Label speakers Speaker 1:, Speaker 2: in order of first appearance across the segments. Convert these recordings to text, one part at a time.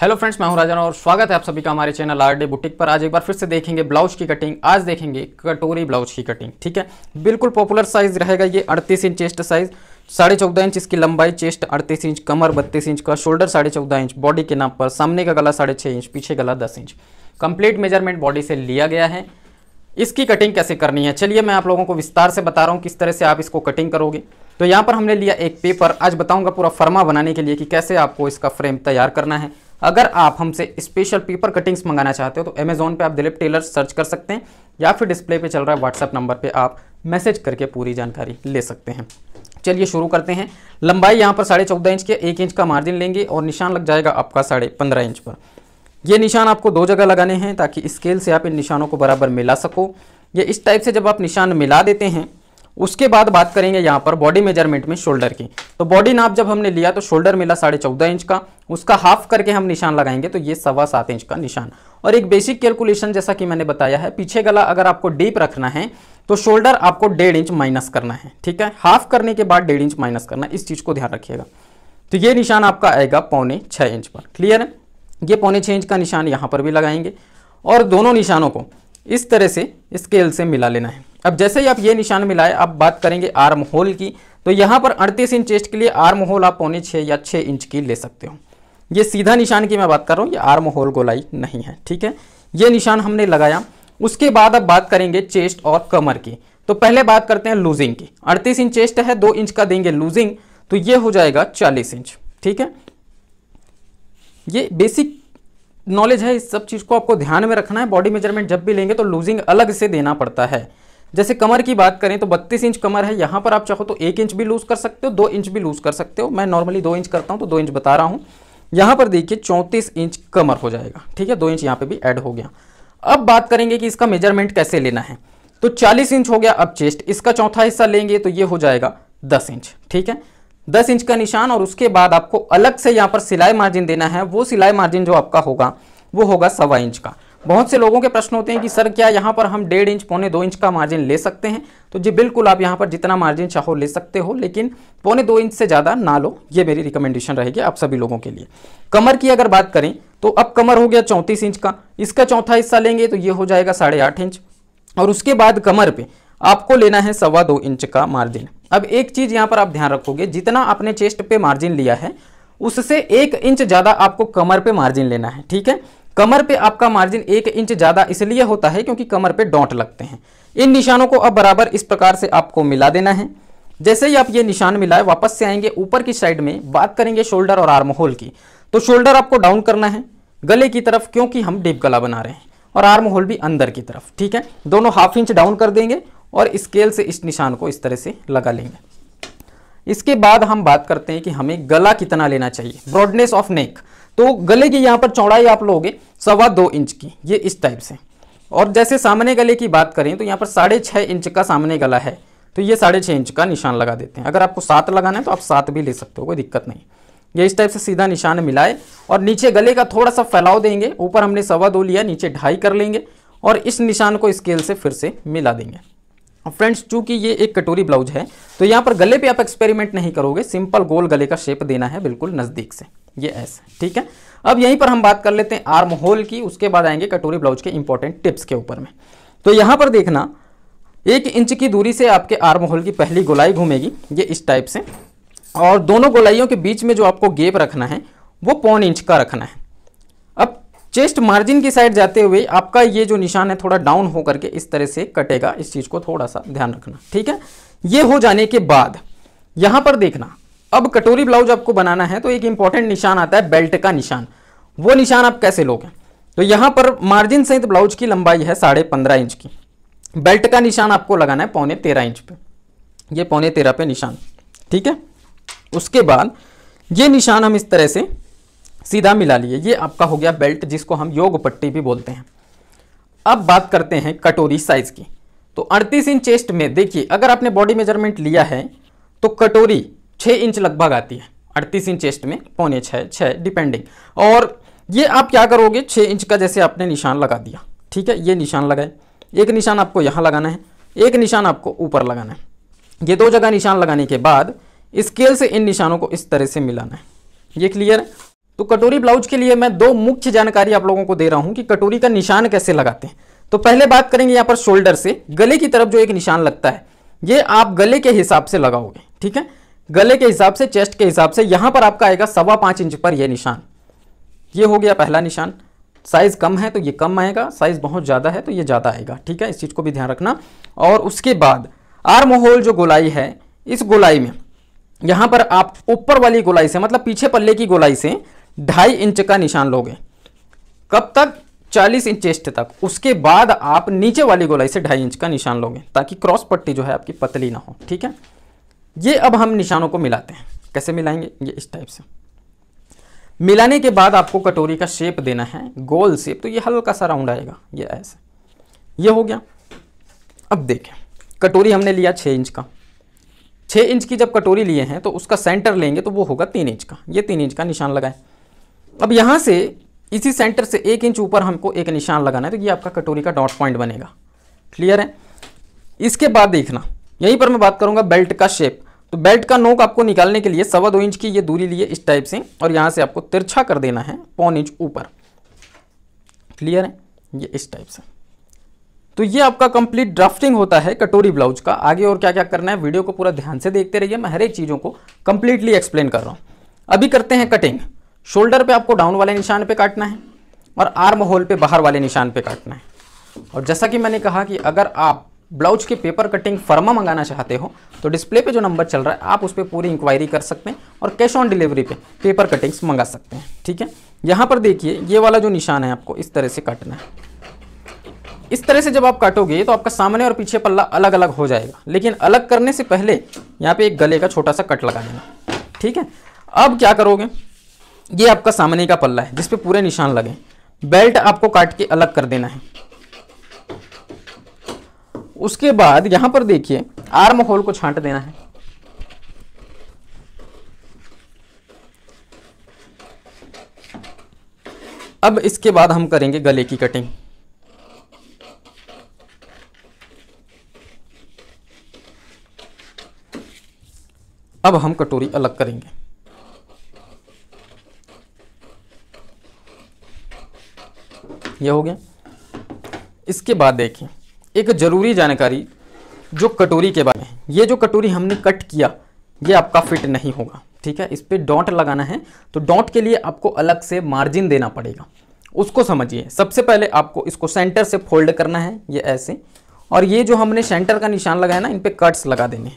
Speaker 1: hello friends मैं हूं राजन और स्वागत है आप सभी का हमारे चैनल आर डे बुटीक पर आज एक बार फिर से देखेंगे ब्लाउज की कटिंग आज देखेंगे कटोरी ब्लाउज की कटिंग ठीक है बिल्कुल पॉपुलर साइज रहेगा ये अड़तीस इंच चेस्ट साइज साढ़े चौदह इंच इसकी लंबाई चेस्ट अड़तीस इंच कमर बत्तीस इंच का शोल्डर साढ़े चौदह इंच बॉडी के नाप पर सामने का गला साढ़े छः इंच पीछे गला दस इंच कंप्लीट मेजरमेंट बॉडी से लिया गया है इसकी कटिंग कैसे करनी है चलिए मैं आप लोगों को विस्तार से बता रहा हूँ किस तरह से आप इसको कटिंग करोगे तो यहाँ पर हमने लिया एक पेपर आज बताऊँगा पूरा फर्मा बनाने के लिए कि कैसे आपको इसका फ्रेम तैयार करना है अगर आप हमसे स्पेशल पेपर कटिंग्स मंगाना चाहते हो तो अमेजोन पे आप दिलीप टेलर सर्च कर सकते हैं या फिर डिस्प्ले पे चल रहा है व्हाट्सअप नंबर पे आप मैसेज करके पूरी जानकारी ले सकते हैं चलिए शुरू करते हैं लंबाई यहाँ पर साढ़े चौदह इंच के एक इंच का मार्जिन लेंगे और निशान लग जाएगा आपका साढ़े पंद्रह इंच पर ये निशान आपको दो जगह लगाने हैं ताकि स्केल से आप इन निशानों को बराबर मिला सको ये इस टाइप से जब आप निशान मिला देते हैं उसके बाद बात करेंगे यहाँ पर बॉडी मेजरमेंट में शोल्डर की तो बॉडी नाप जब हमने लिया तो शोल्डर मिला साढ़े चौदह इंच का उसका हाफ करके हम निशान लगाएंगे तो ये सवा सात इंच का निशान और एक बेसिक कैलकुलेशन जैसा कि मैंने बताया है पीछे गला अगर आपको डीप रखना है तो शोल्डर आपको डेढ़ इंच माइनस करना है ठीक है हाफ करने के बाद डेढ़ इंच माइनस करना इस चीज़ को ध्यान रखिएगा तो ये निशान आपका आएगा पौने छः इंच पर क्लियर है ये पौने छः इंच का निशान यहाँ पर भी लगाएंगे और दोनों निशानों को इस तरह से स्केल से मिला लेना है अब जैसे ही आप ये निशान मिलाए अब बात करेंगे आर्म होल की तो यहाँ पर अड़तीस इंच चेस्ट के लिए आर्म होल आप पौने छः या छः इंच की ले सकते हो ये सीधा निशान की मैं बात कर रहा हूँ ये आर्म होल गोलाई नहीं है ठीक है ये निशान हमने लगाया उसके बाद अब बात करेंगे चेस्ट और कमर की तो पहले बात करते हैं लूजिंग की अड़तीस इंच चेस्ट है दो इंच का देंगे लूजिंग तो ये हो जाएगा चालीस इंच ठीक है ये बेसिक नॉलेज है इस सब चीज़ को आपको ध्यान में रखना है बॉडी मेजरमेंट जब भी लेंगे तो लूजिंग अलग से देना पड़ता है जैसे कमर की बात करें तो 32 इंच कमर है यहाँ पर आप चाहो तो एक इंच भी लूज़ कर सकते हो दो इंच भी लूज़ कर सकते हो मैं नॉर्मली दो इंच करता हूँ तो दो इंच बता रहा हूँ यहाँ पर देखिए चौंतीस इंच कमर हो जाएगा ठीक है दो इंच यहाँ पर भी ऐड हो गया अब बात करेंगे कि इसका मेजरमेंट कैसे लेना है तो चालीस इंच हो गया अब चेस्ट इसका चौथा हिस्सा लेंगे तो ये हो जाएगा दस इंच ठीक है दस इंच का निशान और उसके बाद आपको अलग से यहाँ पर सिलाई मार्जिन देना है वो सिलाई मार्जिन जो आपका होगा वो होगा सवा इंच का बहुत से लोगों के प्रश्न होते हैं कि सर क्या यहाँ पर हम डेढ़ इंच पौने दो इंच का मार्जिन ले सकते हैं तो जी बिल्कुल आप यहाँ पर जितना मार्जिन चाहो ले सकते हो लेकिन पौने दो इंच से ज़्यादा ना लो ये मेरी रिकमेंडेशन रहेगी आप सभी लोगों के लिए कमर की अगर बात करें तो अब कमर हो गया चौंतीस इंच का इसका चौथा हिस्सा लेंगे तो ये हो जाएगा साढ़े आठ इंच और उसके बाद कमर पे आपको लेना है सवा दो इंच का मार्जिन अब एक चीज़ यहाँ पर आप ध्यान रखोगे जितना आपने चेस्ट पे मार्जिन लिया है उससे एक इंच ज़्यादा आपको कमर पे मार्जिन लेना है ठीक है कमर पे आपका मार्जिन एक इंच ज़्यादा इसलिए होता है क्योंकि कमर पे डॉट लगते हैं इन निशानों को अब बराबर इस प्रकार से आपको मिला देना है जैसे ही आप ये निशान मिलाए वापस से आएंगे ऊपर की साइड में बात करेंगे शोल्डर और आर्म होल की तो शोल्डर आपको डाउन करना है गले की तरफ क्योंकि हम डीप गला बना रहे हैं और आर्म होल भी अंदर की तरफ ठीक है दोनों हाफ इंच डाउन कर देंगे और स्केल से इस निशान को इस तरह से लगा लेंगे इसके बाद हम बात करते हैं कि हमें गला कितना लेना चाहिए ब्रॉडनेस ऑफ नेक तो गले की यहाँ पर चौड़ाई आप लोगे सवा दो इंच की ये इस टाइप से और जैसे सामने गले की बात करें तो यहाँ पर साढ़े छः इंच का सामने गला है तो ये साढ़े छः इंच का निशान लगा देते हैं अगर आपको सात लगाना है तो आप सात भी ले सकते हो कोई दिक्कत नहीं ये इस टाइप से सीधा निशान मिलाए और नीचे गले का थोड़ा सा फैलाव देंगे ऊपर हमने सवा दो लिया नीचे ढाई कर लेंगे और इस निशान को स्केल से फिर से मिला देंगे फ्रेंड्स चूंकि ये एक कटोरी ब्लाउज है तो यहाँ पर गले पे आप एक्सपेरिमेंट नहीं करोगे सिंपल गोल गले का शेप देना है बिल्कुल नज़दीक से ये एस ठीक है अब यहीं पर हम बात कर लेते हैं आर्म होल की उसके बाद आएंगे कटोरी ब्लाउज के इंपॉर्टेंट टिप्स के ऊपर में तो यहां पर देखना एक इंच की दूरी से आपके आर्म होल की पहली गोलाई घूमेगी ये इस टाइप से और दोनों गोलाइयों के बीच में जो आपको गेप रखना है वो पौन इंच का रखना है अब चेस्ट मार्जिन की साइड जाते हुए आपका ये जो निशान है थोड़ा डाउन हो करके इस तरह से कटेगा इस चीज़ को थोड़ा सा ध्यान रखना ठीक है ये हो जाने के बाद यहां पर देखना अब कटोरी ब्लाउज आपको बनाना है तो एक इंपॉर्टेंट निशान आता है बेल्ट का निशान वो निशान आप कैसे लोगे तो यहां पर मार्जिन सहित ब्लाउज की लंबाई है साढ़े पंद्रह इंच की बेल्ट का निशान आपको लगाना है पौने तेरह इंच पे ये पौने तेरह पे निशान ठीक है उसके बाद ये निशान हम इस तरह से सीधा मिला लिए ये आपका हो गया बेल्ट जिसको हम योग पट्टी भी बोलते हैं अब बात करते हैं कटोरी साइज की तो अड़तीस इंच चेस्ट में देखिए अगर आपने बॉडी मेजरमेंट लिया है तो कटोरी छः इंच लगभग आती है अड़तीस इंच चेस्ट में पौने छः छः डिपेंडिंग और ये आप क्या करोगे छः इंच का जैसे आपने निशान लगा दिया ठीक है ये निशान लगाए एक निशान आपको यहाँ लगाना है एक निशान आपको ऊपर लगाना है ये दो जगह निशान लगाने के बाद स्केल से इन निशानों को इस तरह से मिलाना है ये क्लियर है तो कटोरी ब्लाउज के लिए मैं दो मुख्य जानकारी आप लोगों को दे रहा हूँ कि कटोरी का निशान कैसे लगाते हैं तो पहले बात करेंगे यहाँ पर शोल्डर से गले की तरफ जो एक निशान लगता है ये आप गले के हिसाब से लगाओगे ठीक है गले के हिसाब से चेस्ट के हिसाब से यहाँ पर आपका आएगा सवा पाँच इंच पर यह निशान ये हो गया पहला निशान साइज़ कम है तो ये कम आएगा साइज़ बहुत ज़्यादा है तो ये ज़्यादा आएगा ठीक है इस चीज़ को भी ध्यान रखना और उसके बाद आर्म होल जो गोलाई है इस गोलाई में यहाँ पर आप ऊपर वाली गोलाई से मतलब पीछे पल्ले की गोलाई से ढाई इंच का निशान लोगे कब तक 40 इंच चेस्ट तक उसके बाद आप नीचे वाली गोलाई से ढाई इंच का निशान लोगे ताकि क्रॉस पट्टी जो है आपकी पतली ना हो ठीक है ये अब हम निशानों को मिलाते हैं कैसे मिलाएंगे ये इस टाइप से मिलाने के बाद आपको कटोरी का शेप देना है गोल शेप तो ये हल्का सा राउंड आएगा ये ऐसे ये हो गया अब देखें कटोरी हमने लिया छः इंच का छः इंच की जब कटोरी लिए हैं तो उसका सेंटर लेंगे तो वो होगा तीन इंच का ये तीन इंच का निशान लगाएं अब यहाँ से इसी सेंटर से एक इंच ऊपर हमको एक निशान लगाना है तो ये आपका कटोरी का डॉट पॉइंट बनेगा क्लियर है इसके बाद देखना यहीं पर मैं बात करूँगा बेल्ट का शेप तो बेल्ट का नोक आपको निकालने के लिए सवा दो इंच की ये दूरी लिए इस टाइप से और यहाँ से आपको तिरछा कर देना है पौन इंच ऊपर क्लियर है ये इस टाइप से तो ये आपका कंप्लीट ड्राफ्टिंग होता है कटोरी ब्लाउज का आगे और क्या क्या करना है वीडियो को पूरा ध्यान से देखते रहिए मैं हर एक चीज़ों को कंप्लीटली एक्सप्लेन कर रहा हूँ अभी करते हैं कटिंग शोल्डर पे आपको डाउन वाले निशान पे काटना है और आर्म होल पे बाहर वाले निशान पे काटना है और जैसा कि मैंने कहा कि अगर आप ब्लाउज के पेपर कटिंग फर्मा मंगाना चाहते हो तो डिस्प्ले पे जो नंबर चल रहा है आप उस पर पूरी इंक्वायरी कर सकते हैं और कैश ऑन डिलीवरी पे पेपर कटिंग्स मंगा सकते हैं ठीक है यहाँ पर देखिए ये वाला जो निशान है आपको इस तरह से काटना है इस तरह से जब आप काटोगे तो आपका सामने और पीछे पल्ला अलग अलग हो जाएगा लेकिन अलग करने से पहले यहाँ पे एक गले का छोटा सा कट लगा देना ठीक है अब क्या करोगे ये आपका सामने का पल्ला है जिसपे पूरे निशान लगे बेल्ट आपको काट के अलग कर देना है उसके बाद यहां पर देखिए आर्म होल को छांट देना है अब इसके बाद हम करेंगे गले की कटिंग अब हम कटोरी अलग करेंगे यह हो गया इसके बाद देखिए एक ज़रूरी जानकारी जो कटोरी के बारे में ये जो कटोरी हमने कट किया ये आपका फिट नहीं होगा ठीक है इस पर डॉट लगाना है तो डॉट के लिए आपको अलग से मार्जिन देना पड़ेगा उसको समझिए सबसे पहले आपको इसको सेंटर से फोल्ड करना है ये ऐसे और ये जो हमने सेंटर का निशान लगाया ना इन पर कट्स लगा देने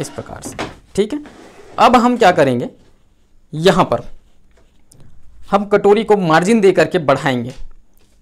Speaker 1: इस प्रकार से ठीक है अब हम क्या करेंगे यहाँ पर हम कटोरी को मार्जिन दे करके बढ़ाएंगे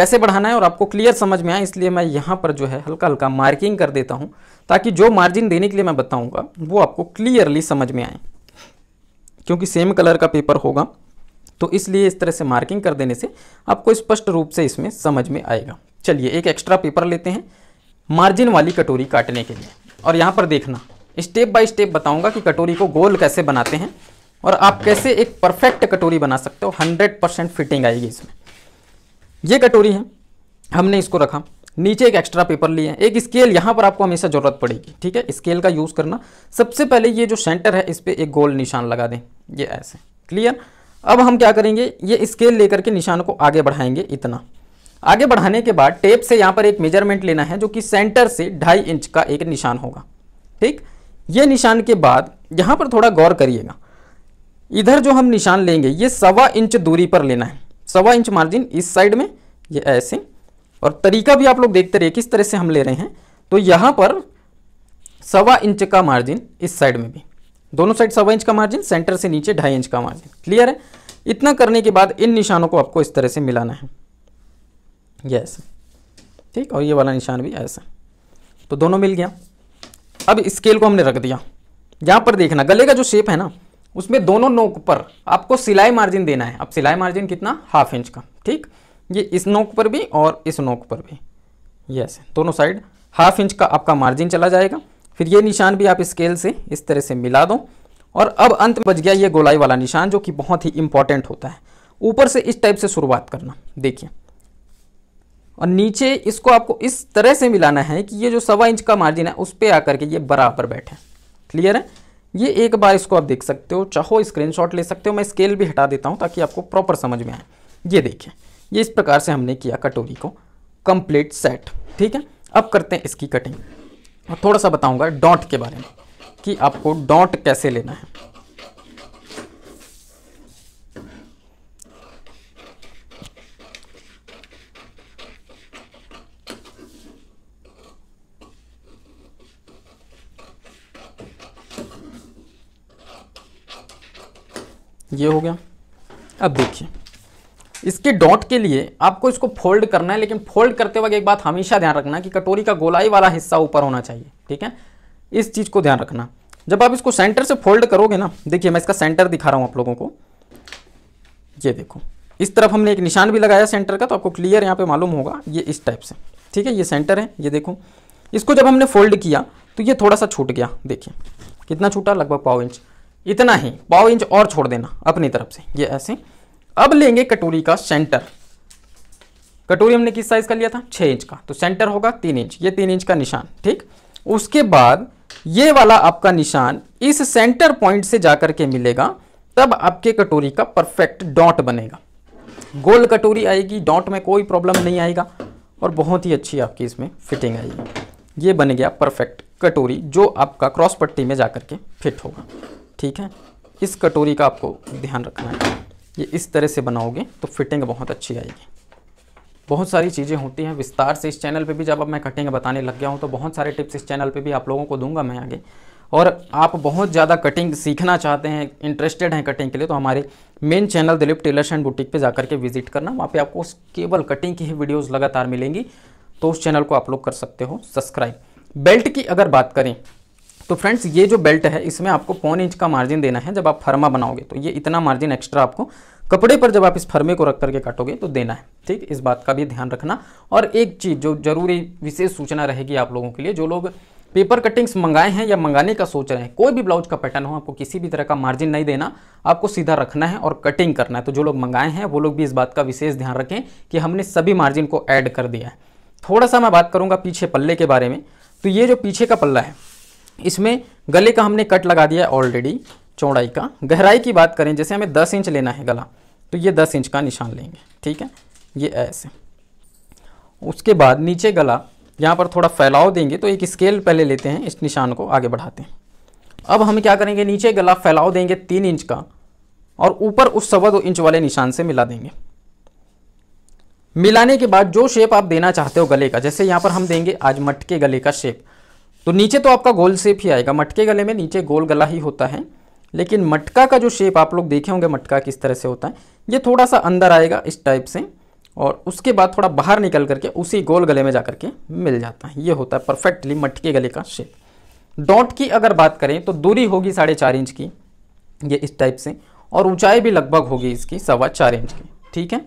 Speaker 1: कैसे बढ़ाना है और आपको क्लियर समझ में आए इसलिए मैं यहाँ पर जो है हल्का हल्का मार्किंग कर देता हूँ ताकि जो मार्जिन देने के लिए मैं बताऊँगा वो आपको क्लियरली समझ में आए क्योंकि सेम कलर का पेपर होगा तो इसलिए इस तरह से मार्किंग कर देने से आपको स्पष्ट रूप से इसमें समझ में आएगा चलिए एक एक्स्ट्रा पेपर लेते हैं मार्जिन वाली कटोरी काटने के लिए और यहाँ पर देखना स्टेप बाय स्टेप बताऊंगा कि कटोरी को गोल कैसे बनाते हैं और आप कैसे एक परफेक्ट कटोरी बना सकते हो 100 परसेंट फिटिंग आएगी इसमें ये कटोरी है हमने इसको रखा नीचे एक एक्स्ट्रा पेपर लिए एक स्केल यहाँ पर आपको हमेशा ज़रूरत पड़ेगी ठीक है स्केल का यूज़ करना सबसे पहले ये जो सेंटर है इस पर एक गोल निशान लगा दें ये ऐसे क्लियर अब हम क्या करेंगे ये स्केल लेकर के निशान को आगे बढ़ाएंगे इतना आगे बढ़ाने के बाद टेप से यहाँ पर एक मेजरमेंट लेना है जो कि सेंटर से ढाई इंच का एक निशान होगा ठीक ये निशान के बाद यहाँ पर थोड़ा गौर करिएगा इधर जो हम निशान लेंगे ये सवा इंच दूरी पर लेना है सवा इंच मार्जिन इस साइड में ये ऐसे और तरीका भी आप लोग देखते रहिए किस तरह से हम ले रहे हैं तो यहाँ पर सवा इंच का मार्जिन इस साइड में भी दोनों साइड सवा इंच का मार्जिन सेंटर से नीचे ढाई इंच का मार्जिन क्लियर है इतना करने के बाद इन निशानों को आपको इस तरह से मिलाना है ये ऐसा ठीक और ये वाला निशान भी ऐसा तो दोनों मिल गया अब स्केल को हमने रख दिया यहाँ पर देखना गले का जो शेप है ना उसमें दोनों नोक पर आपको सिलाई मार्जिन देना है अब सिलाई मार्जिन कितना हाफ इंच का ठीक ये इस नोक पर भी और इस नोक पर भी यस दोनों साइड हाफ इंच का आपका मार्जिन चला जाएगा फिर ये निशान भी आप स्केल से इस तरह से मिला दो और अब अंत बज बच गया ये गोलाई वाला निशान जो कि बहुत ही इंपॉर्टेंट होता है ऊपर से इस टाइप से शुरुआत करना देखिए और नीचे इसको आपको इस तरह से मिलाना है कि ये जो सवा इंच का मार्जिन है उस पर आकर के ये बराबर बैठे क्लियर है ये एक बार इसको आप देख सकते हो चाहो स्क्रीनशॉट ले सकते हो मैं स्केल भी हटा देता हूँ ताकि आपको प्रॉपर समझ में आए ये देखें ये इस प्रकार से हमने किया कटोरी को कंप्लीट सेट ठीक है अब करते हैं इसकी कटिंग और थोड़ा सा बताऊँगा डॉट के बारे में कि आपको डॉट कैसे लेना है ये हो गया अब देखिए इसके डॉट के लिए आपको इसको फोल्ड करना है लेकिन फोल्ड करते वक्त एक बात हमेशा ध्यान रखना कि कटोरी का गोलाई वाला हिस्सा ऊपर होना चाहिए ठीक है इस चीज़ को ध्यान रखना जब आप इसको सेंटर से फोल्ड करोगे ना देखिए मैं इसका सेंटर दिखा रहा हूँ आप लोगों को ये देखो इस तरफ हमने एक निशान भी लगाया सेंटर का तो आपको क्लियर यहाँ पे मालूम होगा ये इस टाइप से ठीक है ये सेंटर है ये देखो इसको जब हमने फोल्ड किया तो ये थोड़ा सा छूट गया देखिए कितना छूटा लगभग पाव इंच इतना ही पाव इंच और छोड़ देना अपनी तरफ से ये ऐसे अब लेंगे कटोरी का सेंटर कटोरी हमने किस साइज का लिया था छः इंच का तो सेंटर होगा तीन इंच ये तीन इंच का निशान ठीक उसके बाद ये वाला आपका निशान इस सेंटर पॉइंट से जाकर के मिलेगा तब आपके कटोरी का परफेक्ट डॉट बनेगा गोल कटोरी आएगी डॉट में कोई प्रॉब्लम नहीं आएगा और बहुत ही अच्छी आपकी इसमें फिटिंग आएगी ये बन गया परफेक्ट कटोरी जो आपका क्रॉस पट्टी में जाकर के फिट होगा ठीक है इस कटोरी का आपको ध्यान रखना है ये इस तरह से बनाओगे तो फिटिंग बहुत अच्छी आएगी बहुत सारी चीज़ें होती हैं विस्तार से इस चैनल पे भी जब अब मैं कटिंग बताने लग गया हूँ तो बहुत सारे टिप्स इस चैनल पे भी आप लोगों को दूंगा मैं आगे और आप बहुत ज़्यादा कटिंग सीखना चाहते हैं इंटरेस्टेड हैं कटिंग के लिए तो हमारे main channel Dilip tailors and boutique पर जा करके विजिट करना वहाँ पर आपको केवल कटिंग की ही वीडियोज़ लगातार मिलेंगी तो उस चैनल को आप लोग कर सकते हो सब्सक्राइब बेल्ट की अगर बात करें तो फ्रेंड्स ये जो बेल्ट है इसमें आपको पौन इंच का मार्जिन देना है जब आप फर्मा बनाओगे तो ये इतना मार्जिन एक्स्ट्रा आपको कपड़े पर जब आप इस फर्मे को रख करके काटोगे तो देना है ठीक इस बात का भी ध्यान रखना और एक चीज़ जो जरूरी विशेष सूचना रहेगी आप लोगों के लिए जो लोग पेपर कटिंग्स मंगाए हैं या मंगाने का सोच रहे हैं कोई भी ब्लाउज का पैटर्न हो आपको किसी भी तरह का मार्जिन नहीं देना आपको सीधा रखना है और कटिंग करना है तो जो लोग मंगाए हैं वो लोग भी इस बात का विशेष ध्यान रखें कि हमने सभी मार्जिन को ऐड कर दिया है थोड़ा सा मैं बात करूँगा पीछे पल्ले के बारे में तो ये जो पीछे का पल्ला है इसमें गले का हमने कट लगा दिया ऑलरेडी चौड़ाई का गहराई की बात करें जैसे हमें दस इंच लेना है गला तो ये दस इंच का निशान लेंगे ठीक है ये ऐसे उसके बाद नीचे गला यहाँ पर थोड़ा फैलाव देंगे तो एक स्केल पहले लेते हैं इस निशान को आगे बढ़ाते हैं अब हम क्या करेंगे नीचे गला फैलाव देंगे तीन इंच का और ऊपर उस सवा दो इंच वाले निशान से मिला देंगे मिलाने के बाद जो शेप आप देना चाहते हो गले का जैसे यहाँ पर हम देंगे आज मटके गले का शेप तो नीचे तो आपका गोल शेप ही आएगा मटके गले में नीचे गोल गला ही होता है लेकिन मटका का जो शेप आप लोग देखे होंगे मटका किस तरह से होता है ये थोड़ा सा अंदर आएगा इस टाइप से और उसके बाद थोड़ा बाहर निकल करके उसी गोल गले में जा करके मिल जाता है ये होता है परफेक्टली मटके गले का शेप डॉट की अगर बात करें तो दूरी होगी साढ़े चार इंच की ये इस टाइप से और ऊंचाई भी लगभग होगी इसकी सवा चार इंच की ठीक है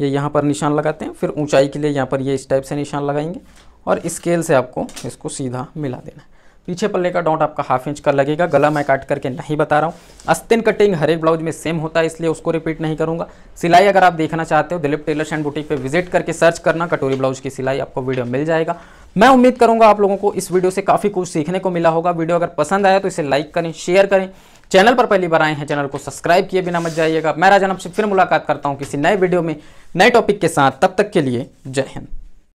Speaker 1: ये यहाँ पर निशान लगाते हैं फिर ऊंचाई के लिए यहाँ पर ये इस टाइप से निशान लगाएंगे और स्केल से आपको इसको सीधा मिला देना पीछे पल्ले का डॉट आपका हाफ इंच का लगेगा गला मैं काट करके नहीं बता रहा हूँ अस्तिन कटिंग हर एक ब्लाउज में सेम होता है इसलिए उसको रिपीट नहीं करूँगा सिलाई अगर आप देखना चाहते हो दिलीप टेलर्स एंड बुटीक पे विजिट करके सर्च करना कटोरी ब्लाउज की सिलाई आपको वीडियो मिल जाएगा मैं उम्मीद करूँगा आप लोगों को इस वीडियो से काफ़ी कुछ सीखने को मिला होगा वीडियो अगर पसंद आया तो इसे लाइक करें शेयर करें चैनल पर पहली बार आए हैं चैनल को सब्सक्राइब किए बिना मत जाइएगा मैं राजन आपसे फिर मुलाकात करता हूँ किसी नए वीडियो में नए टॉपिक के साथ तब तक के लिए जय हिंद